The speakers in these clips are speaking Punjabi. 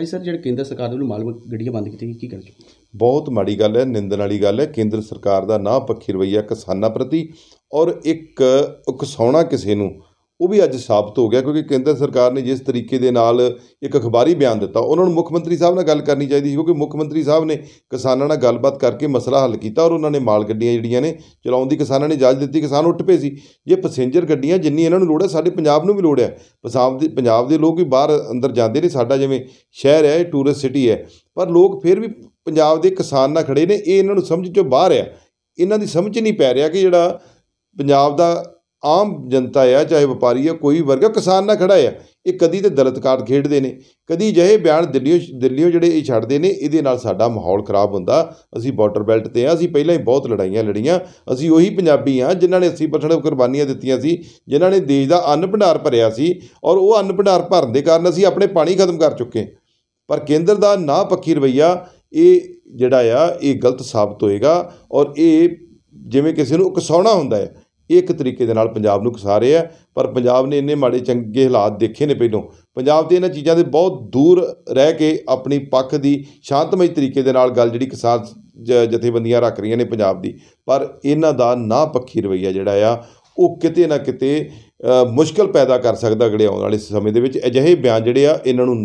ਅੱਜ ਸਰ ਜਿਹੜਾ ਕੇਂਦਰ ਸਰਕਾਰ ਨੂੰ ਮਾਲ ਗੱਡੀਆਂ ਬੰਦ ਕੀਤੀਆਂ ਕੀ ਕਰ ਬਹੁਤ ਮਾੜੀ ਗੱਲ ਹੈ ਨਿੰਦਣ ਵਾਲੀ ਗੱਲ ਹੈ ਕੇਂਦਰ ਸਰਕਾਰ ਦਾ ਨਾ ਪੱਖੀ ਰਵਈਆ ਕਿਸਾਨਾਂ ਪ੍ਰਤੀ ਔਰ ਇੱਕ ਉਕਸਾਉਣਾ ਕਿਸੇ ਨੂੰ ਉਹ ਵੀ ਅੱਜ ਸਾਬਤ ਹੋ ਗਿਆ ਕਿਉਂਕਿ ਕੇਂਦਰ ਸਰਕਾਰ ਨੇ ਜਿਸ ਤਰੀਕੇ ਦੇ ਨਾਲ ਇੱਕ ਅਖਬਾਰੀ ਬਿਆਨ ਦਿੱਤਾ ਉਹਨਾਂ ਨੂੰ ਮੁੱਖ ਮੰਤਰੀ ਸਾਹਿਬ ਨਾਲ ਗੱਲ ਕਰਨੀ ਚਾਹੀਦੀ ਸੀ ਕਿਉਂਕਿ ਮੁੱਖ ਮੰਤਰੀ ਸਾਹਿਬ ਨੇ ਕਿਸਾਨਾਂ ਨਾਲ ਗੱਲਬਾਤ ਕਰਕੇ ਮਸਲਾ ਹੱਲ ਕੀਤਾ ਔਰ ਉਹਨਾਂ ਨੇ ਮਾਲ ਗੱਡੀਆਂ ਜਿਹੜੀਆਂ ਨੇ ਚਲਾਉਣ ਦੀ ਕਿਸਾਨਾਂ ਨੇ ਇਜਾਜ਼ਤ ਦਿੱਤੀ ਕਿਸਾਨ ਉੱਠ ਪਏ ਸੀ ਜੇ ਪੈਸੇਂਜਰ ਗੱਡੀਆਂ ਜਿੰਨੀ ਇਹਨਾਂ ਨੂੰ ਲੋੜ ਹੈ ਸਾਡੇ ਪੰਜਾਬ ਨੂੰ ਵੀ ਲੋੜ ਹੈ ਪੰਜਾਬ ਦੇ ਪੰਜਾਬ ਦੇ ਲੋਕ ਵੀ ਬਾਹਰ ਅੰਦਰ ਜਾਂਦੇ ਨੇ ਸਾਡਾ ਜਿਵੇਂ ਸ਼ਹਿਰ ਹੈ ਇਹ ਟੂਰਿਸਟ ਸਿਟੀ ਹੈ ਪਰ ਲੋਕ ਫਿਰ ਵੀ ਪੰਜਾਬ ਦੇ ਕਿਸਾਨ ਨਾਲ ਖੜੇ ਨੇ ਇਹ ਇਹਨਾਂ ਨੂੰ ਸਮਝ ਚੋਂ ਬਾਹਰ ਆ ਇਹਨਾਂ ਦੀ ਸਮਝ ਨਹੀਂ ਪੈ ਰਿਹਾ ਕਿ ਜਿਹੜਾ ਪੰਜਾਬ ਦਾ ਆਮ ਜਨਤਾ ਆ ਚਾਹੇ ਵਪਾਰੀ ਆ ਕੋਈ ਵਰਗ ਕਿਸਾਨ ਨਾ ਖੜਾ ਆ ਇਹ ਕਦੀ ਤੇ ਦਲਤ ਕਾਰਡ ਖੇਡਦੇ ਨੇ ਕਦੀ ਅਜਿਹੇ ਬਿਆਨ ਦਿੱਲੀਓ ਦਿੱਲੀਓ ਜਿਹੜੇ ਇਹ ਛੱਡਦੇ ਨੇ ਇਹਦੇ ਨਾਲ ਸਾਡਾ ਮਾਹੌਲ ਖਰਾਬ ਹੁੰਦਾ ਅਸੀਂ ਬਾਰਡਰ ਬੈਲਟ ਤੇ ਆ ਅਸੀਂ ਪਹਿਲਾਂ ਹੀ ਬਹੁਤ ਲੜਾਈਆਂ ਲੜੀਆਂ ਅਸੀਂ ਉਹੀ ਪੰਜਾਬੀ ਆ ਜਿਨ੍ਹਾਂ ਨੇ 80% ਕੁਰਬਾਨੀਆਂ ਦਿੱਤੀਆਂ ਸੀ ਜਿਨ੍ਹਾਂ ਨੇ ਦੇਸ਼ ਦਾ ਅੰਨ ਭੰਡਾਰ ਭਰਿਆ ਸੀ ਔਰ ਉਹ ਅੰਨ ਭੰਡਾਰ ਭਰਨ ਦੇ ਕਾਰਨ ਅਸੀਂ ਆਪਣੇ ਪਾਣੀ ਖਤਮ ਕਰ ਚੁੱਕੇ ਪਰ ਕੇਂਦਰ ਦਾ ਨਾ ਪੱਕੀ ਰਵਈਆ ਇਹ ਜਿਹੜਾ ਆ ਇਹ ਗਲਤ ਸਾਬਤ ਹੋਏਗਾ ਔਰ ਇਹ ਜਿਵੇਂ ਕਿਸੇ ਨੂੰ ਉਕਸਾਉਣਾ ਹੁੰਦਾ ਹੈ ਇੱਕ ਤਰੀਕੇ ਦੇ ਨਾਲ ਪੰਜਾਬ ਨੂੰ ਖਸਾ ਰਿਹਾ ਪਰ ਪੰਜਾਬ ਨੇ ਇੰਨੇ ਮਾੜੇ ਚੰਗੇ ਹਾਲਾਤ ਦੇਖੇ ਨੇ ਪਹਿਲੋਂ ਪੰਜਾਬ ਦੇ ਇਹਨਾਂ ਚੀਜ਼ਾਂ ਦੇ ਬਹੁਤ ਦੂਰ ਰਹਿ ਕੇ ਆਪਣੀ ਪੱਖ ਦੀ ਸ਼ਾਂਤਮਈ ਤਰੀਕੇ ਦੇ ਨਾਲ ਗੱਲ ਜਿਹੜੀ ਕਿਸਾਨ ਜਥੇਬੰਦੀਆਂ ਰੱਖ ਰਹੀਆਂ ਨੇ ਪੰਜਾਬ ਦੀ ਪਰ ਇਹਨਾਂ ਦਾ ਨਾ ਪੱਖੀ ਰਵਈਆ ਜਿਹੜਾ ਆ ਉਹ ਕਿਤੇ ਨਾ ਕਿਤੇ ਮੁਸ਼ਕਲ ਪੈਦਾ ਕਰ ਸਕਦਾ ਅਗਲੇ ਆਉਣ ਵਾਲੇ ਸਮੇਂ ਦੇ ਵਿੱਚ ਅਜਿਹੇ ਬਿਆਨ ਜਿਹੜੇ ਆ ਇਹਨਾਂ ਨੂੰ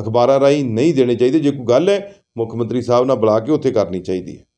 ਅਖਬਾਰਾਂ ਰਾਹੀਂ ਨਹੀਂ ਦੇਣੇ ਚਾਹੀਦੇ ਜੇ ਕੋਈ ਗੱਲ ਹੈ ਮੁੱਖ ਮੰਤਰੀ ਸਾਹਿਬ ਨਾਲ ਬੁਲਾ ਕੇ ਉੱਥੇ ਕਰਨੀ ਚਾਹੀਦੀ ਹੈ